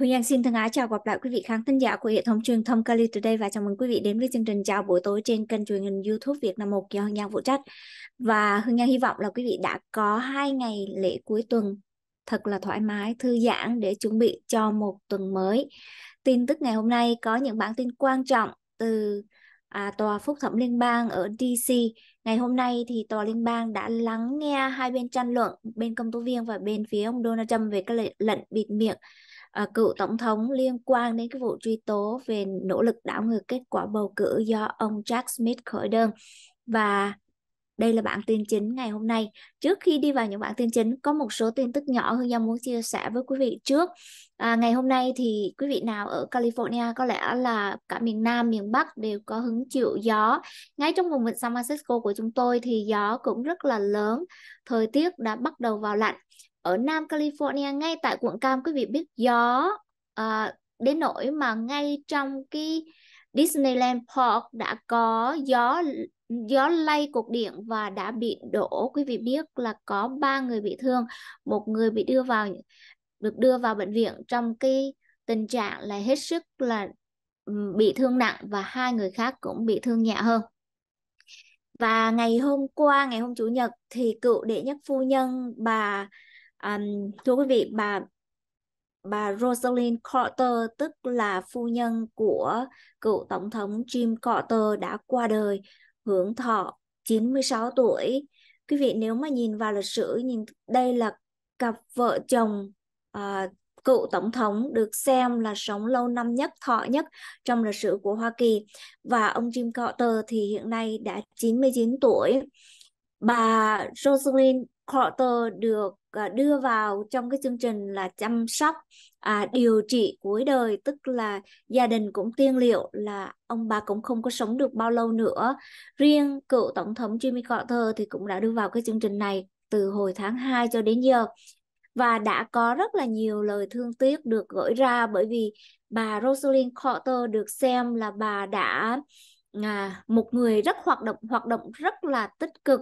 Hương Giang xin thân ái chào gặp lại quý vị khán thính giả của hệ thống truyền thông Kali Today và chào mừng quý vị đến với chương trình chào buổi tối trên kênh truyền hình YouTube Việt Nam 1 do Hương Giang phụ trách. Và Hương Giang hy vọng là quý vị đã có hai ngày lễ cuối tuần thật là thoải mái, thư giãn để chuẩn bị cho một tuần mới. Tin tức ngày hôm nay có những bản tin quan trọng từ à, Tòa Phúc thẩm Liên bang ở DC. Ngày hôm nay thì Tòa Liên bang đã lắng nghe hai bên tranh luận, bên công tố viên và bên phía ông Donald Trump về các lệnh bịt miệng à, cựu tổng thống liên quan đến cái vụ truy tố về nỗ lực đảo ngược kết quả bầu cử do ông Jack Smith khởi đơn và đây là bản tin chính ngày hôm nay. Trước khi đi vào những bản tin chính, có một số tin tức nhỏ Hương giao muốn chia sẻ với quý vị trước. À, ngày hôm nay thì quý vị nào ở California có lẽ là cả miền Nam, miền Bắc đều có hứng chịu gió. Ngay trong vùng vịnh San Francisco của chúng tôi thì gió cũng rất là lớn, thời tiết đã bắt đầu vào lạnh ở Nam California ngay tại quận Cam quý vị biết gió à, đến nỗi mà ngay trong cái Disneyland Park đã có gió gió lay cột điện và đã bị đổ quý vị biết là có ba người bị thương một người bị đưa vào được đưa vào bệnh viện trong cái tình trạng là hết sức là bị thương nặng và hai người khác cũng bị thương nhẹ hơn và ngày hôm qua ngày hôm chủ nhật thì cựu đệ nhất phu nhân bà um, thưa quý vị bà bà Rosalind Carter tức là phu nhân của cựu tổng thống Jim Carter đã qua đời hưởng thọ 96 tuổi quý vị nếu mà nhìn vào lịch sử nhìn đây là cặp vợ chồng uh, cựu tổng thống được xem là sống lâu năm nhất, thọ nhất trong lịch sử của Hoa Kỳ. Và ông Jim Carter thì hiện nay đã 99 tuổi. Bà Rosalind Carter được Ờ, đưa vào trong cái chương trình là chăm sóc à, điều trị cuối đời tức là gia đình cũng tiên liệu là ông bà cũng không có sống được bao lâu nữa riêng cựu tổng thống Jimmy Carter thì cũng đã đưa vào cái chương trình này từ hồi tháng 2 cho đến giờ và đã có rất là nhiều lời thương tiếc được gửi ra bởi vì bà Rosalind Carter được xem là bà đã à, một người rất hoạt động hoạt động rất là tích cực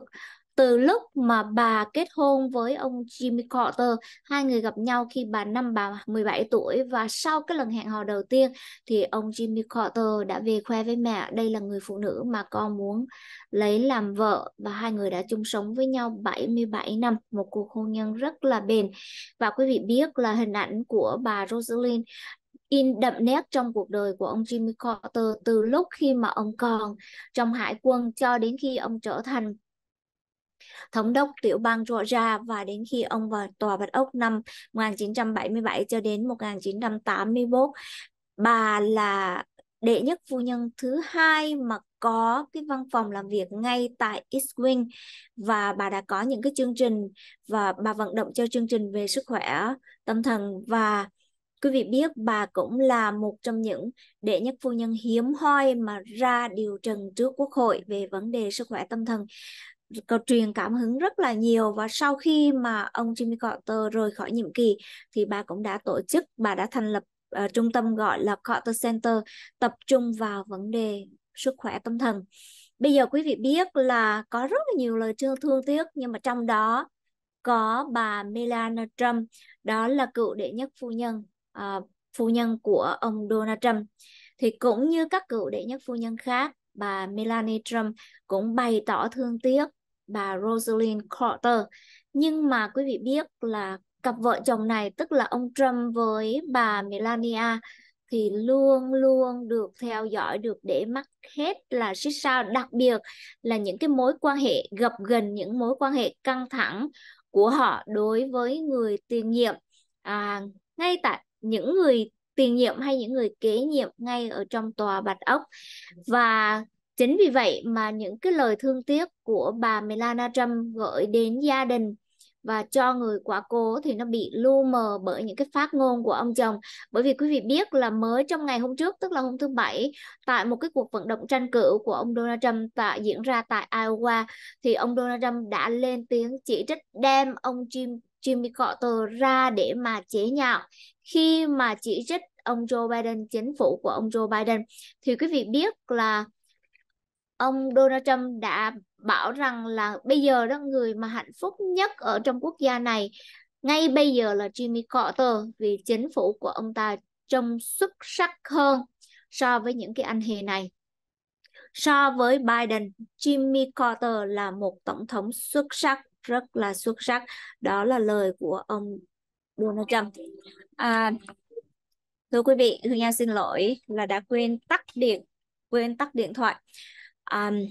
từ lúc mà bà kết hôn với ông Jimmy Carter, hai người gặp nhau khi bà năm bà 17 tuổi và sau cái lần hẹn hò đầu tiên thì ông Jimmy Carter đã về khoe với mẹ đây là người phụ nữ mà con muốn lấy làm vợ và hai người đã chung sống với nhau 77 năm, một cuộc hôn nhân rất là bền. Và quý vị biết là hình ảnh của bà Rosalind in đậm nét trong cuộc đời của ông Jimmy Carter từ lúc khi mà ông còn trong hải quân cho đến khi ông trở thành Thống đốc tiểu bang Georgia và đến khi ông vào tòa Bạch Ốc năm 1977 cho đến 1981, bà là đệ nhất phu nhân thứ hai mà có cái văn phòng làm việc ngay tại East Wing và bà đã có những cái chương trình và bà vận động cho chương trình về sức khỏe tâm thần và quý vị biết bà cũng là một trong những đệ nhất phu nhân hiếm hoi mà ra điều trần trước quốc hội về vấn đề sức khỏe tâm thần cầu truyền cảm hứng rất là nhiều và sau khi mà ông Jimmy Carter rời khỏi nhiệm kỳ thì bà cũng đã tổ chức bà đã thành lập uh, trung tâm gọi là Carter Center tập trung vào vấn đề sức khỏe tâm thần bây giờ quý vị biết là có rất là nhiều lời thương thương tiếc nhưng mà trong đó có bà Melania Trump đó là cựu đệ nhất phu nhân uh, phu nhân của ông Donald Trump thì cũng như các cựu đệ nhất phu nhân khác bà Melania Trump cũng bày tỏ thương tiếc bà Rosalind Carter. Nhưng mà quý vị biết là cặp vợ chồng này tức là ông Trump với bà Melania thì luôn luôn được theo dõi được để mắt hết là xích sao đặc biệt là những cái mối quan hệ gặp gần những mối quan hệ căng thẳng của họ đối với người tiền nhiệm à, ngay tại những người tiền nhiệm hay những người kế nhiệm ngay ở trong tòa bạch ốc và Chính vì vậy mà những cái lời thương tiếc của bà Melania Trump gửi đến gia đình và cho người quá cố thì nó bị lu mờ bởi những cái phát ngôn của ông chồng bởi vì quý vị biết là mới trong ngày hôm trước tức là hôm thứ bảy tại một cái cuộc vận động tranh cử của ông Donald Trump tại, diễn ra tại Iowa thì ông Donald Trump đã lên tiếng chỉ trích đem ông Jim Jimmy Carter ra để mà chế nhạo khi mà chỉ trích ông Joe Biden chính phủ của ông Joe Biden thì quý vị biết là ông Donald Trump đã bảo rằng là bây giờ đó người mà hạnh phúc nhất ở trong quốc gia này ngay bây giờ là Jimmy Carter vì chính phủ của ông ta trông xuất sắc hơn so với những cái anh hề này. So với Biden, Jimmy Carter là một tổng thống xuất sắc, rất là xuất sắc. Đó là lời của ông Donald Trump. À, thưa quý vị, Hương Nha xin lỗi là đã quên tắt điện, quên tắt điện thoại um,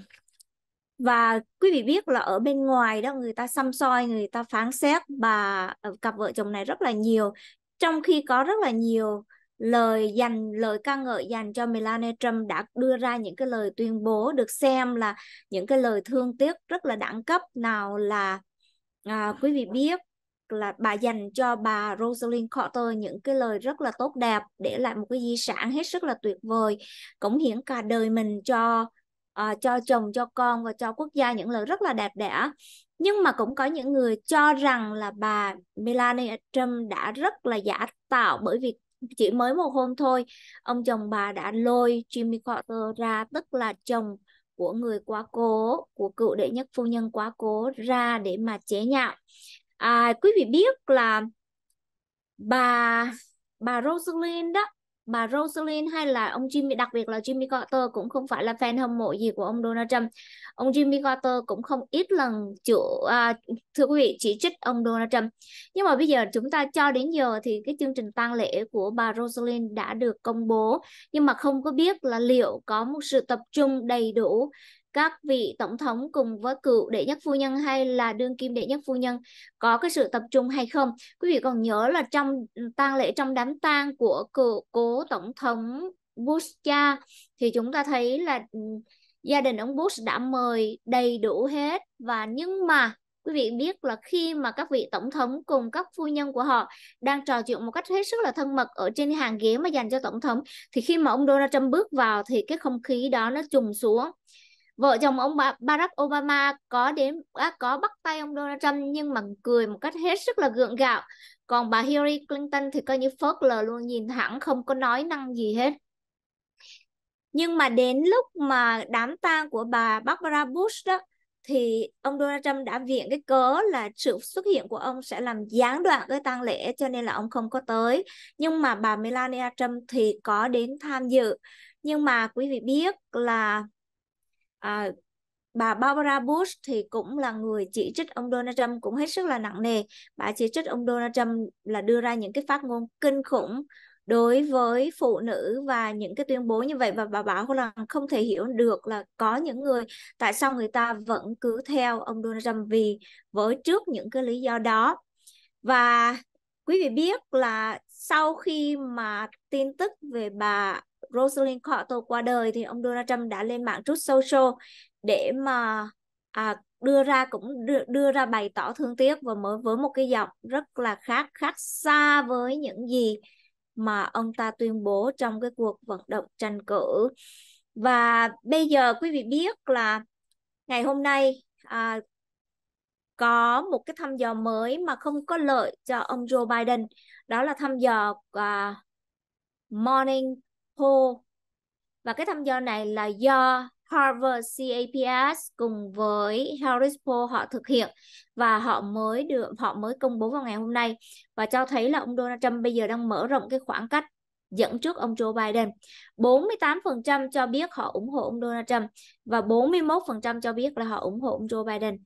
và quý vị biết là ở bên ngoài đó người ta xăm soi người ta phán xét bà ờ, cặp vợ chồng này rất là nhiều trong khi có rất là nhiều lời dành lời ca ngợi dành cho Melania Trump đã đưa ra những cái lời tuyên bố được xem là những cái lời thương tiếc rất là đẳng cấp nào là à, quý vị biết là bà dành cho bà Rosalind Carter những cái lời rất là tốt đẹp để lại một cái di sản hết sức là tuyệt vời cống hiến cả đời mình cho à, cho chồng cho con và cho quốc gia những lời rất là đẹp đẽ nhưng mà cũng có những người cho rằng là bà Melania Trump đã rất là giả tạo bởi vì chỉ mới một hôm thôi ông chồng bà đã lôi Jimmy Carter ra tức là chồng của người quá cố của cựu đệ nhất phu nhân quá cố ra để mà chế nhạo à, quý vị biết là bà bà Rosalind đó mà Rosalind hay là ông Jimmy đặc biệt là Jimmy Carter cũng không phải là fan hâm mộ gì của ông Donald Trump ông Jimmy Carter cũng không ít lần chữa à, thưa quý vị chỉ trích ông Donald Trump nhưng mà bây giờ chúng ta cho đến giờ thì cái chương trình tang lễ của bà Rosalind đã được công bố nhưng mà không có biết là liệu có một sự tập trung đầy đủ các vị tổng thống cùng với cựu đệ nhất phu nhân hay là đương kim đệ nhất phu nhân có cái sự tập trung hay không quý vị còn nhớ là trong ừ, tang lễ trong đám tang của cựu cố tổng thống Bush cha thì chúng ta thấy là ừ, gia đình ông Bush đã mời đầy đủ hết và nhưng mà quý vị biết là khi mà các vị tổng thống cùng các phu nhân của họ đang trò chuyện một cách hết sức là thân mật ở trên hàng ghế mà dành cho tổng thống thì khi mà ông Donald Trump bước vào thì cái không khí đó nó trùng xuống vợ chồng ông Barack Obama có đến đã à, có bắt tay ông Donald Trump nhưng mà cười một cách hết sức là gượng gạo còn bà Hillary Clinton thì coi như phớt lờ luôn nhìn thẳng không có nói năng gì hết nhưng mà đến lúc mà đám tang của bà Barbara Bush đó thì ông Donald Trump đã viện cái cớ là sự xuất hiện của ông sẽ làm gián đoạn cái tang lễ cho nên là ông không có tới nhưng mà bà Melania Trump thì có đến tham dự nhưng mà quý vị biết là à, bà Barbara Bush thì cũng là người chỉ trích ông Donald Trump cũng hết sức là nặng nề. Bà chỉ trích ông Donald Trump là đưa ra những cái phát ngôn kinh khủng đối với phụ nữ và những cái tuyên bố như vậy và bà bảo là không thể hiểu được là có những người tại sao người ta vẫn cứ theo ông Donald Trump vì với trước những cái lý do đó. Và quý vị biết là sau khi mà tin tức về bà Rosalind Carter qua đời thì ông Donald Trump đã lên mạng Truth Social để mà à, đưa ra cũng đưa, đưa ra bày tỏ thương tiếc và mới với một cái giọng rất là khác khác xa với những gì mà ông ta tuyên bố trong cái cuộc vận động tranh cử và bây giờ quý vị biết là ngày hôm nay à, có một cái thăm dò mới mà không có lợi cho ông Joe Biden đó là thăm dò uh, Morning khô. Và cái thăm dò này là do Harvard CAPS cùng với Harris Poll họ thực hiện và họ mới được họ mới công bố vào ngày hôm nay và cho thấy là ông Donald Trump bây giờ đang mở rộng cái khoảng cách dẫn trước ông Joe Biden. 48% cho biết họ ủng hộ ông Donald Trump và 41% cho biết là họ ủng hộ ông Joe Biden.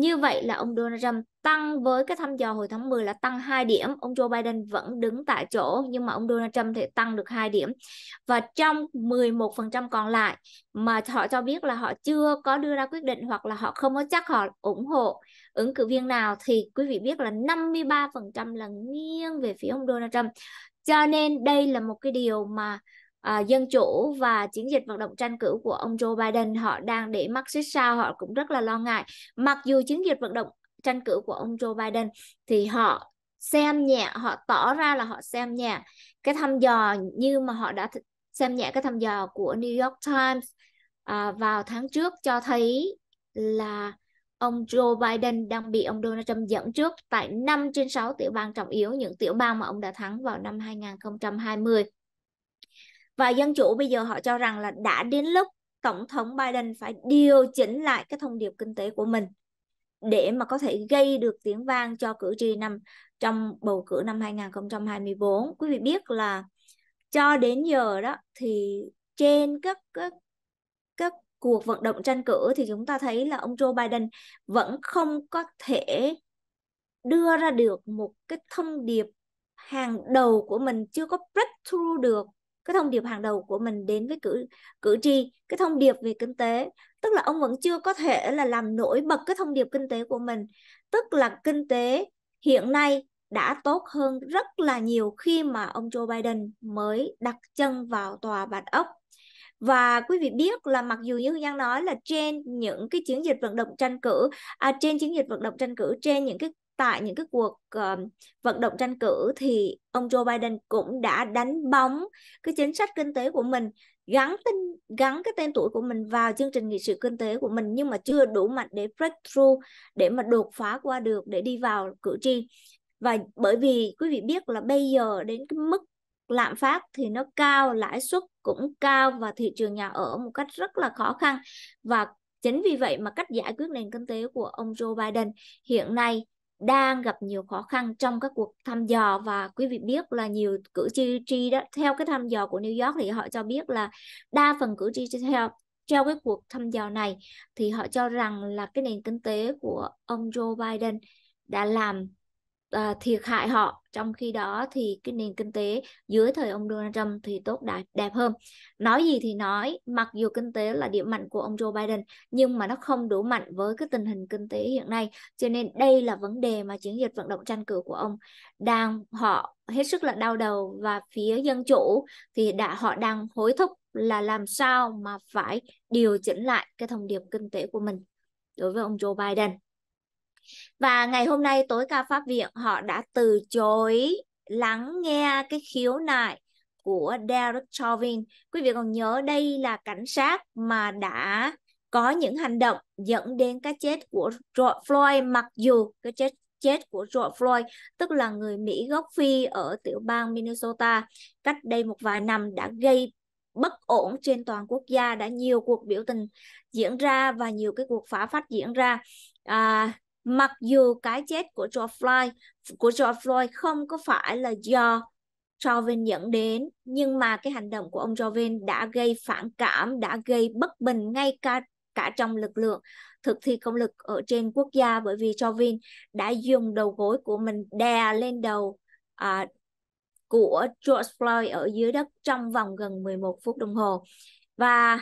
Như vậy là ông Donald Trump tăng với cái thăm dò hồi tháng 10 là tăng 2 điểm, ông Joe Biden vẫn đứng tại chỗ nhưng mà ông Donald Trump thì tăng được 2 điểm. Và trong 11% còn lại mà họ cho biết là họ chưa có đưa ra quyết định hoặc là họ không có chắc họ ủng hộ ứng cử viên nào thì quý vị biết là 53% là nghiêng về phía ông Donald Trump. Cho nên đây là một cái điều mà Ờ, dân chủ và chiến dịch vận động tranh cử của ông Joe Biden họ đang để mắc xích sao họ cũng rất là lo ngại mặc dù chiến dịch vận động tranh cử của ông Joe Biden thì họ xem nhẹ họ tỏ ra là họ xem nhẹ cái thăm dò như mà họ đã xem nhẹ cái thăm dò của New York Times uh, vào tháng trước cho thấy là ông Joe Biden đang bị ông Donald Trump dẫn trước tại 5 trên 6 tiểu bang trọng yếu, những tiểu bang mà ông đã thắng vào năm 2020 và dân chủ bây giờ họ cho rằng là đã đến lúc tổng thống Biden phải điều chỉnh lại cái thông điệp kinh tế của mình để mà có thể gây được tiếng vang cho cử tri năm trong bầu cử năm 2024. Quý vị biết là cho đến giờ đó thì trên các các các cuộc vận động tranh cử thì chúng ta thấy là ông Joe Biden vẫn không có thể đưa ra được một cái thông điệp hàng đầu của mình chưa có breakthrough được cái thông điệp hàng đầu của mình đến với cử cử tri cái thông điệp về kinh tế tức là ông vẫn chưa có thể là làm nổi bật cái thông điệp kinh tế của mình tức là kinh tế hiện nay đã tốt hơn rất là nhiều khi mà ông Joe Biden mới đặt chân vào tòa Bạch Ốc và quý vị biết là mặc dù như Hương Giang nói là trên những cái chiến dịch vận động tranh cử à, trên chiến dịch vận động tranh cử trên những cái tại những cái cuộc uh, vận động tranh cử thì ông Joe Biden cũng đã đánh bóng cái chính sách kinh tế của mình gắn tên gắn cái tên tuổi của mình vào chương trình nghị sự kinh tế của mình nhưng mà chưa đủ mạnh để breakthrough để mà đột phá qua được để đi vào cử tri và bởi vì quý vị biết là bây giờ đến cái mức lạm phát thì nó cao lãi suất cũng cao và thị trường nhà ở một cách rất là khó khăn và chính vì vậy mà cách giải quyết nền kinh tế của ông Joe Biden hiện nay đang gặp nhiều khó khăn trong các cuộc thăm dò và quý vị biết là nhiều cử tri tri đó theo cái thăm dò của New York thì họ cho biết là đa phần cử tri theo theo cái cuộc thăm dò này thì họ cho rằng là cái nền kinh tế của ông Joe Biden đã làm à, thiệt hại họ trong khi đó thì cái nền kinh tế dưới thời ông Donald Trump thì tốt đẹp, đẹp hơn nói gì thì nói mặc dù kinh tế là điểm mạnh của ông Joe Biden nhưng mà nó không đủ mạnh với cái tình hình kinh tế hiện nay cho nên đây là vấn đề mà chiến dịch vận động tranh cử của ông đang họ hết sức là đau đầu và phía dân chủ thì đã họ đang hối thúc là làm sao mà phải điều chỉnh lại cái thông điệp kinh tế của mình đối với ông Joe Biden và ngày hôm nay tối cao pháp viện họ đã từ chối lắng nghe cái khiếu nại của Derek Chauvin. Quý vị còn nhớ đây là cảnh sát mà đã có những hành động dẫn đến cái chết của George Floyd mặc dù cái chết chết của George Floyd, tức là người Mỹ gốc Phi ở tiểu bang Minnesota, cách đây một vài năm đã gây bất ổn trên toàn quốc gia, đã nhiều cuộc biểu tình diễn ra và nhiều cái cuộc phá phách diễn ra. À, mặc dù cái chết của George Floyd của George Floyd không có phải là do Chauvin dẫn đến nhưng mà cái hành động của ông Chauvin đã gây phản cảm đã gây bất bình ngay cả cả trong lực lượng thực thi công lực ở trên quốc gia bởi vì Chauvin đã dùng đầu gối của mình đè lên đầu à, của George Floyd ở dưới đất trong vòng gần 11 phút đồng hồ và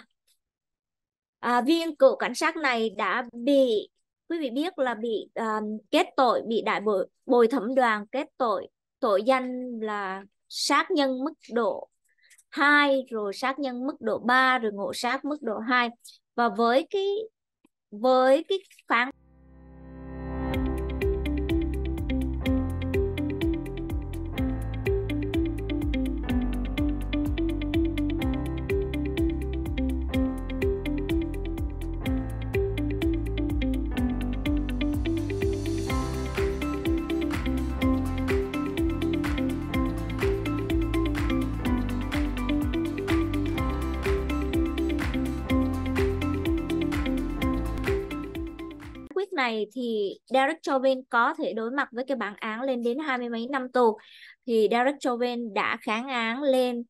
à, viên cựu cảnh sát này đã bị quý vị biết là bị um, kết tội bị đại bồi, bồi thẩm đoàn kết tội tội danh là sát nhân mức độ 2 rồi sát nhân mức độ 3 rồi ngộ sát mức độ 2 và với cái với cái phán này thì Derek Chauvin có thể đối mặt với cái bản án lên đến hai mươi mấy năm tù. Thì Derek Chauvin đã kháng án lên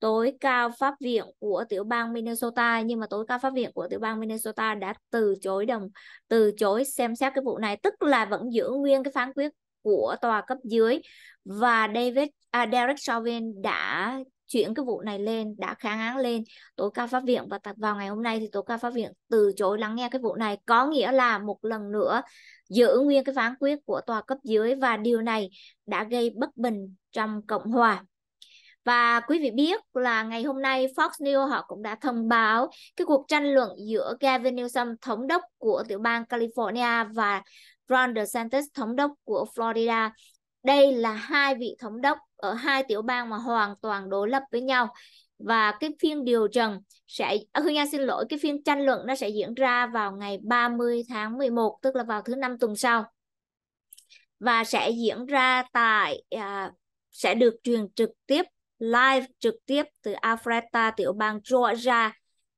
tối cao pháp viện của tiểu bang Minnesota nhưng mà tối cao pháp viện của tiểu bang Minnesota đã từ chối đồng từ chối xem xét cái vụ này tức là vẫn giữ nguyên cái phán quyết của tòa cấp dưới và David à, Derek Chauvin đã chuyển cái vụ này lên đã kháng án lên tối cao pháp viện và vào ngày hôm nay thì tối cao pháp viện từ chối lắng nghe cái vụ này có nghĩa là một lần nữa giữ nguyên cái phán quyết của tòa cấp dưới và điều này đã gây bất bình trong cộng hòa và quý vị biết là ngày hôm nay Fox News họ cũng đã thông báo cái cuộc tranh luận giữa Gavin Newsom, thống đốc của tiểu bang California và Ron DeSantis, thống đốc của Florida đây là hai vị thống đốc ở hai tiểu bang mà hoàn toàn đối lập với nhau và cái phiên điều trần sẽ à, Hương Giang xin lỗi cái phiên tranh luận nó sẽ diễn ra vào ngày 30 tháng 11 tức là vào thứ năm tuần sau và sẽ diễn ra tại à, sẽ được truyền trực tiếp live trực tiếp từ Alpharetta tiểu bang Georgia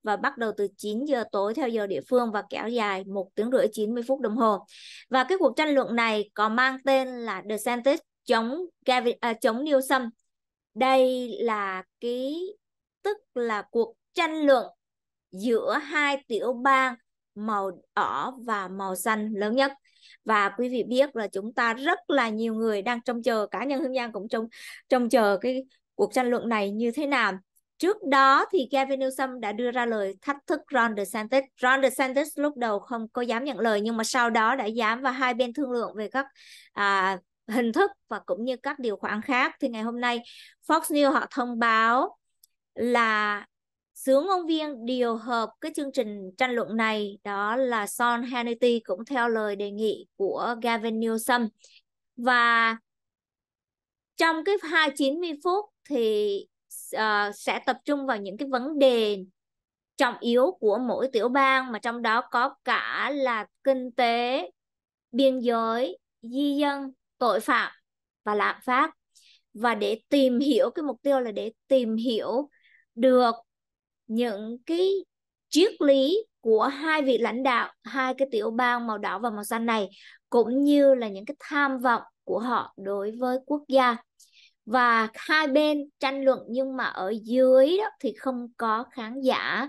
và bắt đầu từ 9 giờ tối theo giờ địa phương và kéo dài 1 tiếng rưỡi 90 phút đồng hồ. Và cái cuộc tranh luận này có mang tên là The Scientist chống Gavin, à, chống Newsom. Đây là cái tức là cuộc tranh luận giữa hai tiểu bang màu đỏ và màu xanh lớn nhất và quý vị biết là chúng ta rất là nhiều người đang trông chờ cá nhân hương giang cũng trông trông chờ cái cuộc tranh luận này như thế nào Trước đó thì Gavin Newsom đã đưa ra lời thách thức Ron DeSantis. Ron DeSantis lúc đầu không có dám nhận lời nhưng mà sau đó đã dám và hai bên thương lượng về các à, hình thức và cũng như các điều khoản khác. Thì ngày hôm nay Fox News họ thông báo là sướng ngôn viên điều hợp cái chương trình tranh luận này đó là Sean Hannity cũng theo lời đề nghị của Gavin Newsom và trong cái 290 phút thì uh, sẽ tập trung vào những cái vấn đề trọng yếu của mỗi tiểu bang mà trong đó có cả là kinh tế, biên giới, di dân, tội phạm và lạm phát. Và để tìm hiểu cái mục tiêu là để tìm hiểu được những cái triết lý của hai vị lãnh đạo hai cái tiểu bang màu đỏ và màu xanh này cũng như là những cái tham vọng của họ đối với quốc gia và hai bên tranh luận nhưng mà ở dưới đó thì không có khán giả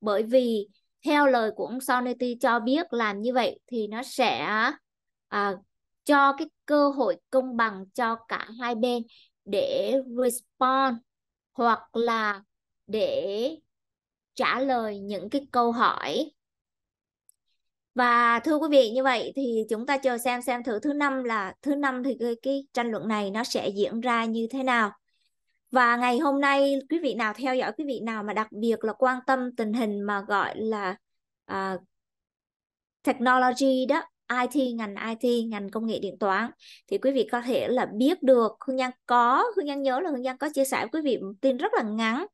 bởi vì theo lời của ông Sonetti cho biết làm như vậy thì nó sẽ à, cho cái cơ hội công bằng cho cả hai bên để respond hoặc là để trả lời những cái câu hỏi và thưa quý vị như vậy thì chúng ta chờ xem xem thử thứ năm là thứ năm thì cái, cái tranh luận này nó sẽ diễn ra như thế nào và ngày hôm nay quý vị nào theo dõi quý vị nào mà đặc biệt là quan tâm tình hình mà gọi là uh, technology đó IT ngành IT ngành công nghệ điện toán thì quý vị có thể là biết được Hương Giang có Hương Giang nhớ là Hương Giang có chia sẻ với quý vị tin rất là ngắn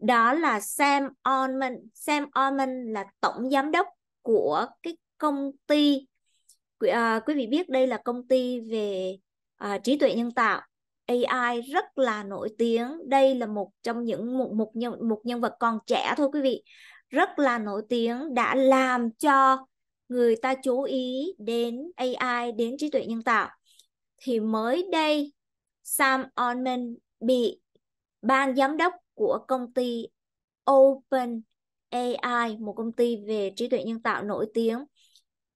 đó là Sam Altman Sam Altman là tổng giám đốc của cái công ty quý, à, quý vị biết đây là công ty về à, trí tuệ nhân tạo AI rất là nổi tiếng đây là một trong những một một nhân một nhân vật còn trẻ thôi quý vị rất là nổi tiếng đã làm cho người ta chú ý đến AI đến trí tuệ nhân tạo thì mới đây Sam Altman bị ban giám đốc của công ty Open AI, một công ty về trí tuệ nhân tạo nổi tiếng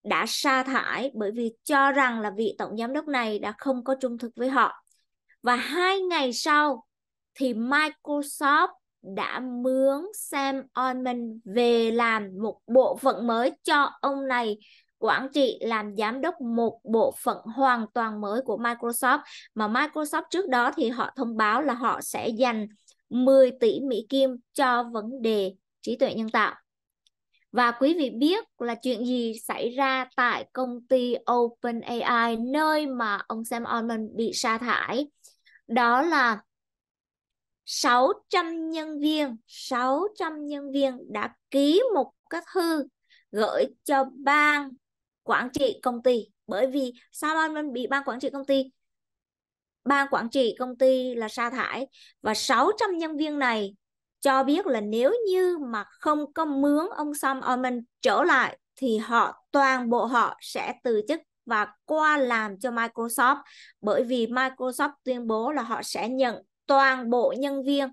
đã sa thải bởi vì cho rằng là vị tổng giám đốc này đã không có trung thực với họ. Và hai ngày sau thì Microsoft đã mướn Sam Altman về làm một bộ phận mới cho ông này quản trị làm giám đốc một bộ phận hoàn toàn mới của Microsoft mà Microsoft trước đó thì họ thông báo là họ sẽ dành 10 tỷ Mỹ Kim cho vấn đề trí tuệ nhân tạo và quý vị biết là chuyện gì xảy ra tại công ty OpenAI nơi mà ông Sam Altman bị sa thải. Đó là 600 nhân viên, 600 nhân viên đã ký một cái thư gửi cho ban quản trị công ty bởi vì Sam Altman bị ban quản trị công ty ban quản trị công ty là sa thải và 600 nhân viên này cho biết là nếu như mà không có mướn ông Sam Altman trở lại thì họ toàn bộ họ sẽ từ chức và qua làm cho Microsoft bởi vì Microsoft tuyên bố là họ sẽ nhận toàn bộ nhân viên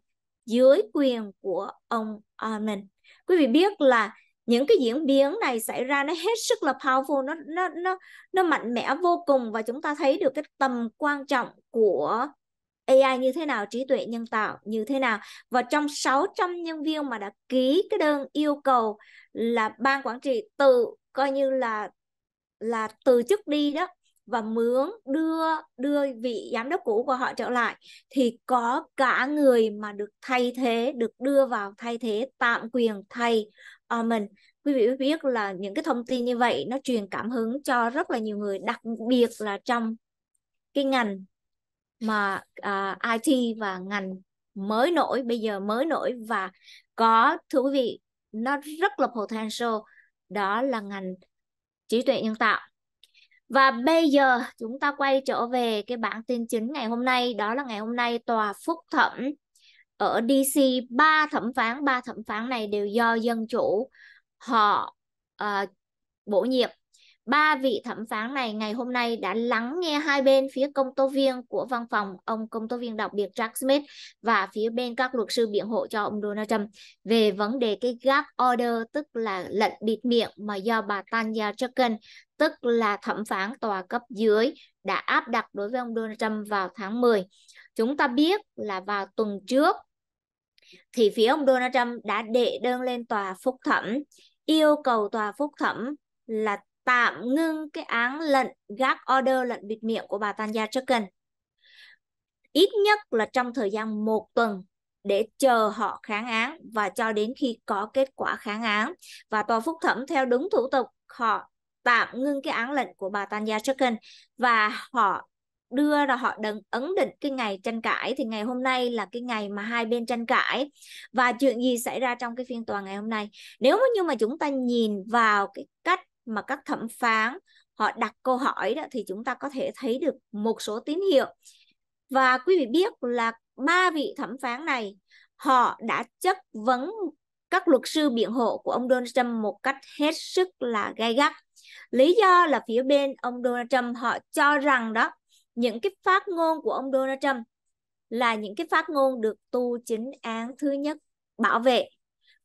dưới quyền của ông Altman. Quý vị biết là những cái diễn biến này xảy ra nó hết sức là powerful nó nó nó nó mạnh mẽ vô cùng và chúng ta thấy được cái tầm quan trọng của AI như thế nào, trí tuệ nhân tạo như thế nào. Và trong 600 nhân viên mà đã ký cái đơn yêu cầu là ban quản trị tự coi như là là từ chức đi đó và mướn đưa đưa vị giám đốc cũ của họ trở lại thì có cả người mà được thay thế được đưa vào thay thế tạm quyền thay mình quý vị biết là những cái thông tin như vậy nó truyền cảm hứng cho rất là nhiều người đặc biệt là trong cái ngành mà uh, à, IT và ngành mới nổi bây giờ mới nổi và có thưa quý vị nó rất là potential đó là ngành trí tuệ nhân tạo và bây giờ chúng ta quay trở về cái bản tin chính ngày hôm nay đó là ngày hôm nay tòa phúc thẩm ở DC ba thẩm phán ba thẩm phán này đều do dân chủ họ uh, bổ nhiệm Ba vị thẩm phán này ngày hôm nay đã lắng nghe hai bên phía công tố viên của văn phòng ông công tố viên đặc biệt Jack Smith và phía bên các luật sư biện hộ cho ông Donald Trump về vấn đề cái gag order tức là lệnh bịt miệng mà do bà Tanya Chutkan tức là thẩm phán tòa cấp dưới đã áp đặt đối với ông Donald Trump vào tháng 10. Chúng ta biết là vào tuần trước thì phía ông Donald Trump đã đệ đơn lên tòa phúc thẩm yêu cầu tòa phúc thẩm là tạm ngưng cái án lệnh gác order lệnh bịt miệng của bà Tanya Chicken ít nhất là trong thời gian một tuần để chờ họ kháng án và cho đến khi có kết quả kháng án và tòa phúc thẩm theo đúng thủ tục họ tạm ngưng cái án lệnh của bà Tanya Chicken và họ đưa ra họ đừng ấn định cái ngày tranh cãi thì ngày hôm nay là cái ngày mà hai bên tranh cãi và chuyện gì xảy ra trong cái phiên tòa ngày hôm nay nếu như mà chúng ta nhìn vào cái cách mà các thẩm phán họ đặt câu hỏi đó thì chúng ta có thể thấy được một số tín hiệu và quý vị biết là ba vị thẩm phán này họ đã chất vấn các luật sư biện hộ của ông Donald Trump một cách hết sức là gay gắt. Lý do là phía bên ông Donald Trump họ cho rằng đó những cái phát ngôn của ông Donald Trump là những cái phát ngôn được tu chính án thứ nhất bảo vệ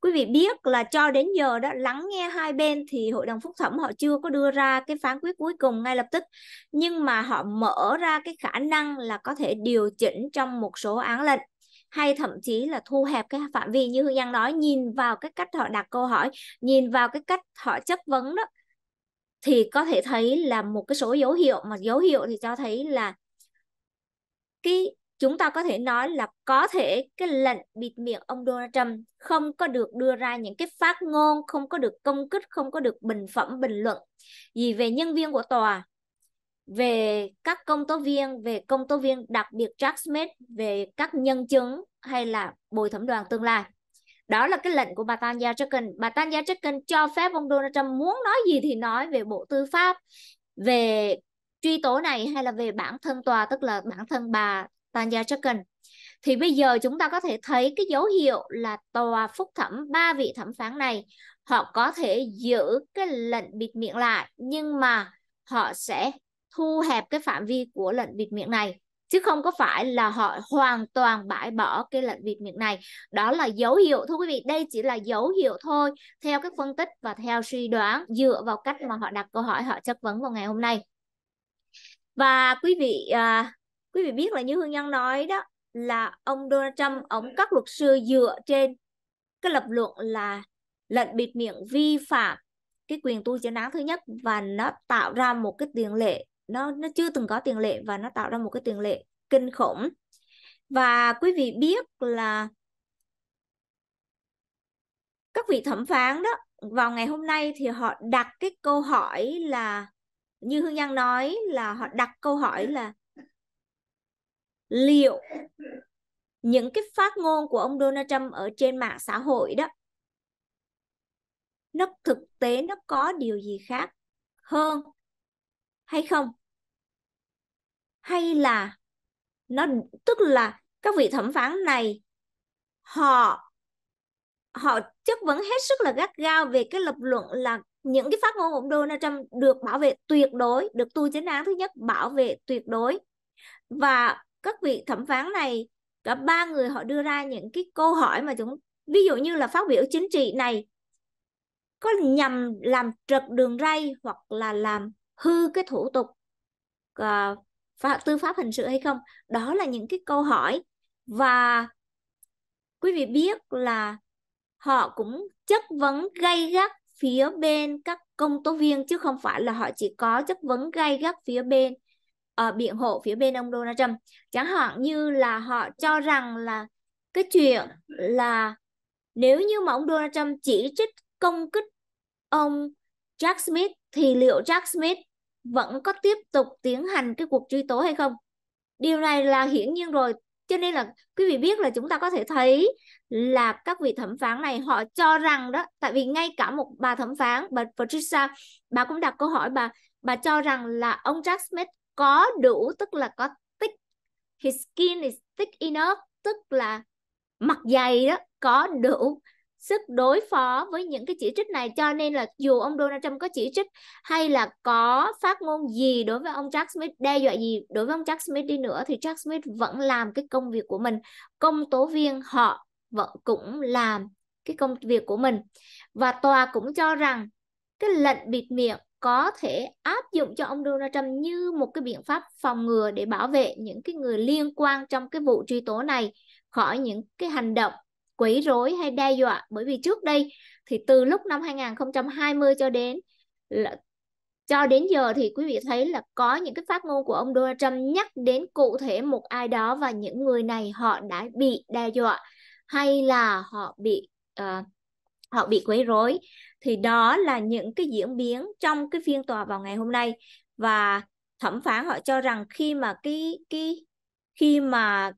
quý vị biết là cho đến giờ đó lắng nghe hai bên thì hội đồng phúc thẩm họ chưa có đưa ra cái phán quyết cuối cùng ngay lập tức nhưng mà họ mở ra cái khả năng là có thể điều chỉnh trong một số án lệnh hay thậm chí là thu hẹp cái phạm vi như Hương Giang nói nhìn vào cái cách họ đặt câu hỏi nhìn vào cái cách họ chất vấn đó thì có thể thấy là một cái số dấu hiệu mà dấu hiệu thì cho thấy là chúng ta có thể nói là có thể cái lệnh bịt miệng ông Donald Trump không có được đưa ra những cái phát ngôn, không có được công kích, không có được bình phẩm, bình luận gì về nhân viên của tòa, về các công tố viên, về công tố viên đặc biệt Jack Smith, về các nhân chứng hay là bồi thẩm đoàn tương lai. Đó là cái lệnh của bà Tanya Jackson. Bà Tanya Jackson cho phép ông Donald Trump muốn nói gì thì nói về Bộ Tư pháp, về truy tố này hay là về bản thân tòa tức là bản thân bà Tanya Jackson thì bây giờ chúng ta có thể thấy cái dấu hiệu là tòa phúc thẩm ba vị thẩm phán này họ có thể giữ cái lệnh bịt miệng lại nhưng mà họ sẽ thu hẹp cái phạm vi của lệnh bịt miệng này chứ không có phải là họ hoàn toàn bãi bỏ cái lệnh bịt miệng này đó là dấu hiệu thưa quý vị đây chỉ là dấu hiệu thôi theo các phân tích và theo suy đoán dựa vào cách mà họ đặt câu hỏi họ chất vấn vào ngày hôm nay và quý vị à, quý vị biết là như hương nhân nói đó là ông donald trump ông các luật sư dựa trên cái lập luận là lệnh bịt miệng vi phạm cái quyền tu chấn án thứ nhất và nó tạo ra một cái tiền lệ nó nó chưa từng có tiền lệ và nó tạo ra một cái tiền lệ kinh khủng và quý vị biết là các vị thẩm phán đó vào ngày hôm nay thì họ đặt cái câu hỏi là như hương nhân nói là họ đặt câu hỏi là liệu những cái phát ngôn của ông Donald Trump ở trên mạng xã hội đó nó thực tế nó có điều gì khác hơn hay không hay là nó tức là các vị thẩm phán này họ họ chất vấn hết sức là gắt gao về cái lập luận là những cái phát ngôn của ông Donald Trump được bảo vệ tuyệt đối, được tu chính án thứ nhất bảo vệ tuyệt đối. Và các vị thẩm phán này cả ba người họ đưa ra những cái câu hỏi mà chúng ví dụ như là phát biểu chính trị này có nhằm làm trật đường ray hoặc là làm hư cái thủ tục uh, tư pháp hình sự hay không đó là những cái câu hỏi và quý vị biết là họ cũng chất vấn gay gắt phía bên các công tố viên chứ không phải là họ chỉ có chất vấn gay gắt phía bên uh, biện hộ phía bên ông Donald Trump chẳng hạn như là họ cho rằng là cái chuyện là nếu như mà ông Donald Trump chỉ trích công kích ông Jack Smith thì liệu Jack Smith vẫn có tiếp tục tiến hành cái cuộc truy tố hay không điều này là hiển nhiên rồi cho nên là quý vị biết là chúng ta có thể thấy là các vị thẩm phán này họ cho rằng đó tại vì ngay cả một bà thẩm phán bà Patricia bà cũng đặt câu hỏi bà bà cho rằng là ông Jack Smith có đủ tức là có thick his skin is thick enough tức là mặt dày đó có đủ sức đối phó với những cái chỉ trích này cho nên là dù ông Donald Trump có chỉ trích hay là có phát ngôn gì đối với ông Jack Smith đe dọa gì đối với ông Jack Smith đi nữa thì Jack Smith vẫn làm cái công việc của mình công tố viên họ vẫn cũng làm cái công việc của mình và tòa cũng cho rằng cái lệnh bịt miệng có thể áp dụng cho ông Donald Trump như một cái biện pháp phòng ngừa để bảo vệ những cái người liên quan trong cái vụ truy tố này khỏi những cái hành động quấy rối hay đe dọa bởi vì trước đây thì từ lúc năm 2020 cho đến là, cho đến giờ thì quý vị thấy là có những cái phát ngôn của ông Donald Trump nhắc đến cụ thể một ai đó và những người này họ đã bị đe dọa hay là họ bị uh, họ bị quấy rối thì đó là những cái diễn biến trong cái phiên tòa vào ngày hôm nay và thẩm phán họ cho rằng khi mà cái cái khi mà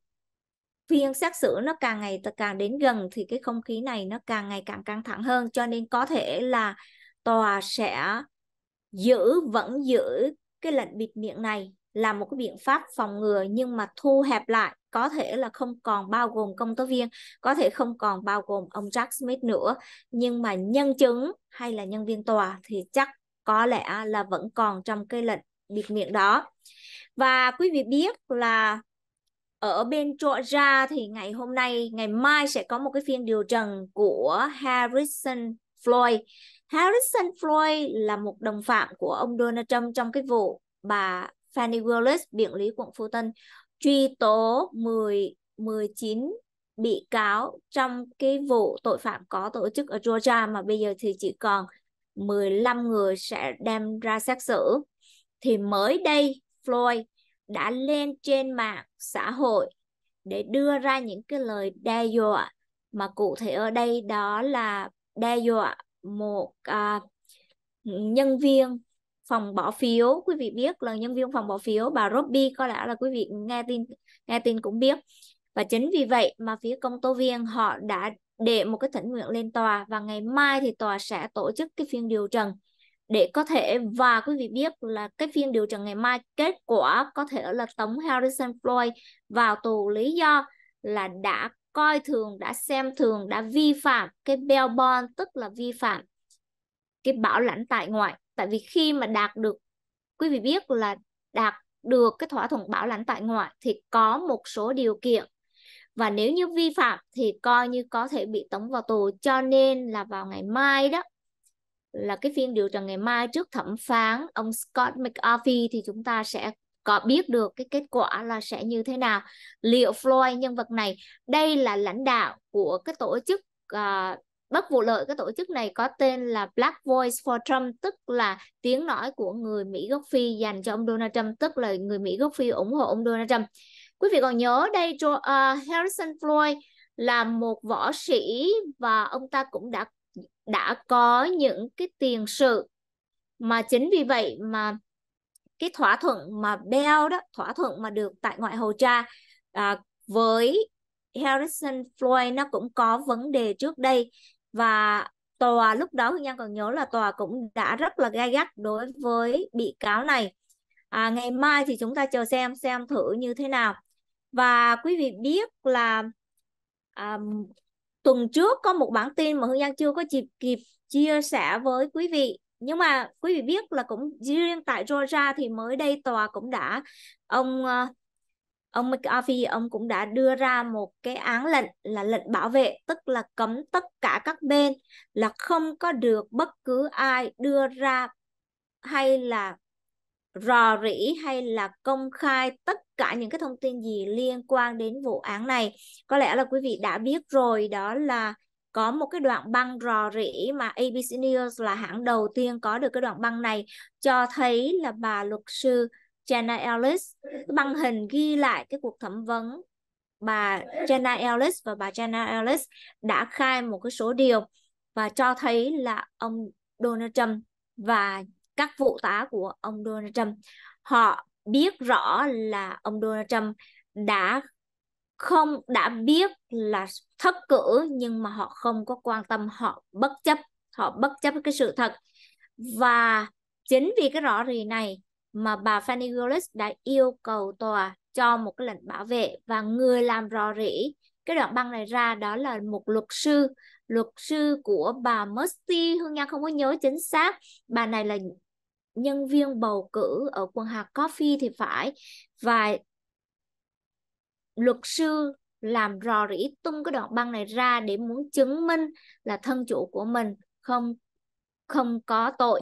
phiên xét xử nó càng ngày càng đến gần thì cái không khí này nó càng ngày càng căng thẳng hơn cho nên có thể là tòa sẽ giữ vẫn giữ cái lệnh bịt miệng này là một cái biện pháp phòng ngừa nhưng mà thu hẹp lại có thể là không còn bao gồm công tố viên có thể không còn bao gồm ông Jack Smith nữa nhưng mà nhân chứng hay là nhân viên tòa thì chắc có lẽ là vẫn còn trong cái lệnh biệt miệng đó và quý vị biết là ở bên Georgia thì ngày hôm nay ngày mai sẽ có một cái phiên điều trần của Harrison Floyd Harrison Floyd là một đồng phạm của ông Donald Trump trong cái vụ bà Fanny Willis, biện lý quận Phú Tân truy tố 10 19 bị cáo trong cái vụ tội phạm có tổ chức ở Georgia mà bây giờ thì chỉ còn 15 người sẽ đem ra xét xử. Thì mới đây Floyd đã lên trên mạng xã hội để đưa ra những cái lời đe dọa mà cụ thể ở đây đó là đe dọa một à, nhân viên phòng bỏ phiếu quý vị biết là nhân viên phòng bỏ phiếu bà Robbie có lẽ là quý vị nghe tin nghe tin cũng biết và chính vì vậy mà phía công tố viên họ đã để một cái thỉnh nguyện lên tòa và ngày mai thì tòa sẽ tổ chức cái phiên điều trần để có thể và quý vị biết là cái phiên điều trần ngày mai kết quả có thể là tống Harrison Floyd vào tù lý do là đã coi thường đã xem thường đã vi phạm cái bail bond tức là vi phạm cái bảo lãnh tại ngoại tại vì khi mà đạt được quý vị biết là đạt được cái thỏa thuận bảo lãnh tại ngoại thì có một số điều kiện và nếu như vi phạm thì coi như có thể bị tống vào tù cho nên là vào ngày mai đó là cái phiên điều trần ngày mai trước thẩm phán ông Scott McAfee thì chúng ta sẽ có biết được cái kết quả là sẽ như thế nào liệu Floyd nhân vật này đây là lãnh đạo của cái tổ chức uh, bất vụ lợi cái tổ chức này có tên là Black Voice for Trump tức là tiếng nói của người Mỹ gốc Phi dành cho ông Donald Trump tức là người Mỹ gốc Phi ủng hộ ông Donald Trump quý vị còn nhớ đây uh, Harrison Floyd là một võ sĩ và ông ta cũng đã đã có những cái tiền sự mà chính vì vậy mà cái thỏa thuận mà Bell đó thỏa thuận mà được tại ngoại hầu tra à, với Harrison Floyd nó cũng có vấn đề trước đây và tòa lúc đó hương giang còn nhớ là tòa cũng đã rất là gai gắt đối với bị cáo này à, ngày mai thì chúng ta chờ xem xem thử như thế nào và quý vị biết là à, tuần trước có một bản tin mà hương giang chưa có dịp kịp chia sẻ với quý vị nhưng mà quý vị biết là cũng riêng tại Georgia thì mới đây tòa cũng đã ông uh, ông McAfee ông cũng đã đưa ra một cái án lệnh là lệnh bảo vệ tức là cấm tất cả các bên là không có được bất cứ ai đưa ra hay là rò rỉ hay là công khai tất cả những cái thông tin gì liên quan đến vụ án này có lẽ là quý vị đã biết rồi đó là có một cái đoạn băng rò rỉ mà ABC News là hãng đầu tiên có được cái đoạn băng này cho thấy là bà luật sư Jenna Ellis băng hình ghi lại cái cuộc thẩm vấn bà Jenna Ellis và bà Jenna Ellis đã khai một cái số điều và cho thấy là ông Donald Trump và các vụ tá của ông Donald Trump họ biết rõ là ông Donald Trump đã không đã biết là thất cử nhưng mà họ không có quan tâm họ bất chấp họ bất chấp cái sự thật và chính vì cái rõ rì này mà bà Fanny Willis đã yêu cầu tòa cho một cái lệnh bảo vệ và người làm rò rỉ cái đoạn băng này ra đó là một luật sư luật sư của bà Mercy Hương Nhan không có nhớ chính xác bà này là nhân viên bầu cử ở quần hạt coffee thì phải và luật sư làm rò rỉ tung cái đoạn băng này ra để muốn chứng minh là thân chủ của mình không không có tội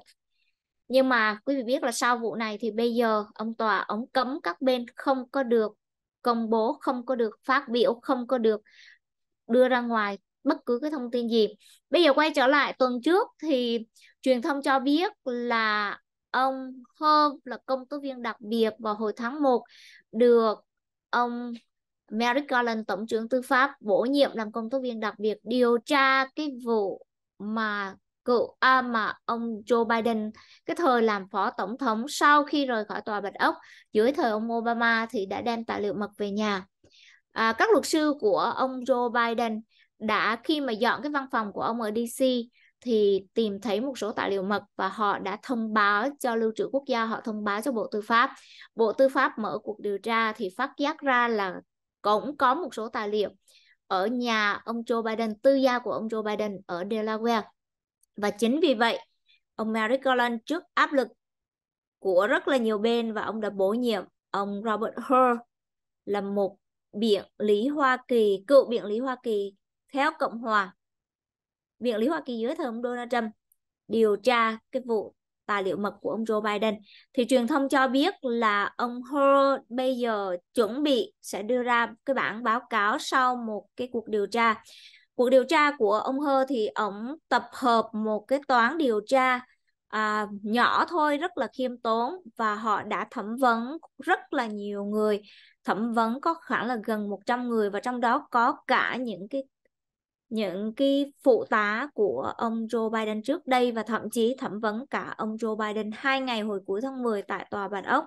nhưng mà quý vị biết là sau vụ này thì bây giờ ông tòa ông cấm các bên không có được công bố không có được phát biểu không có được đưa ra ngoài bất cứ cái thông tin gì bây giờ quay trở lại tuần trước thì truyền thông cho biết là ông Herb là công tố viên đặc biệt vào hồi tháng 1 được ông Merrick Garland tổng trưởng tư pháp bổ nhiệm làm công tố viên đặc biệt điều tra cái vụ mà cựu à, mà ông Joe Biden cái thời làm phó tổng thống sau khi rời khỏi tòa Bạch Ốc dưới thời ông Obama thì đã đem tài liệu mật về nhà. À, các luật sư của ông Joe Biden đã khi mà dọn cái văn phòng của ông ở DC thì tìm thấy một số tài liệu mật và họ đã thông báo cho lưu trữ quốc gia, họ thông báo cho Bộ Tư pháp. Bộ Tư pháp mở cuộc điều tra thì phát giác ra là cũng có một số tài liệu ở nhà ông Joe Biden, tư gia của ông Joe Biden ở Delaware và chính vì vậy, ông Merrick Garland trước áp lực của rất là nhiều bên và ông đã bổ nhiệm ông Robert Hur là một biện lý Hoa Kỳ, cựu biện lý Hoa Kỳ theo Cộng Hòa. Biện lý Hoa Kỳ dưới thời ông Donald Trump điều tra cái vụ tài liệu mật của ông Joe Biden. Thì truyền thông cho biết là ông Hur bây giờ chuẩn bị sẽ đưa ra cái bản báo cáo sau một cái cuộc điều tra cuộc điều tra của ông Hơ thì ông tập hợp một cái toán điều tra à, nhỏ thôi rất là khiêm tốn và họ đã thẩm vấn rất là nhiều người thẩm vấn có khoảng là gần 100 người và trong đó có cả những cái những cái phụ tá của ông Joe Biden trước đây và thậm chí thẩm vấn cả ông Joe Biden hai ngày hồi cuối tháng 10 tại tòa Bạch Ốc.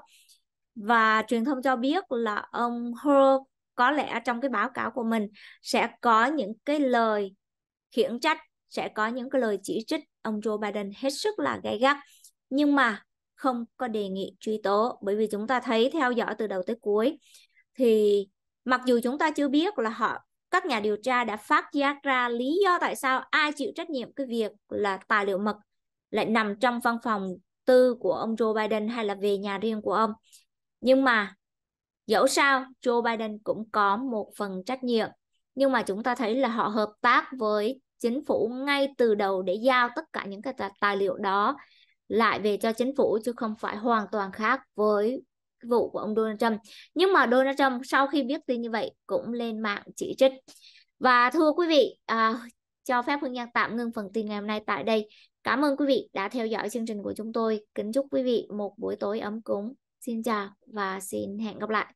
Và truyền thông cho biết là ông Hur có lẽ trong cái báo cáo của mình sẽ có những cái lời khiển trách sẽ có những cái lời chỉ trích ông Joe Biden hết sức là gay gắt nhưng mà không có đề nghị truy tố bởi vì chúng ta thấy theo dõi từ đầu tới cuối thì mặc dù chúng ta chưa biết là họ các nhà điều tra đã phát giác ra lý do tại sao ai chịu trách nhiệm cái việc là tài liệu mật lại nằm trong văn phòng tư của ông Joe Biden hay là về nhà riêng của ông nhưng mà Dẫu sao, Joe Biden cũng có một phần trách nhiệm, nhưng mà chúng ta thấy là họ hợp tác với chính phủ ngay từ đầu để giao tất cả những cái tài liệu đó lại về cho chính phủ chứ không phải hoàn toàn khác với vụ của ông Donald Trump. Nhưng mà Donald Trump sau khi biết tin như vậy cũng lên mạng chỉ trích. Và thưa quý vị, à, cho phép Hương Giang tạm ngưng phần tin ngày hôm nay tại đây. Cảm ơn quý vị đã theo dõi chương trình của chúng tôi. Kính chúc quý vị một buổi tối ấm cúng. Xin chào và xin hẹn gặp lại.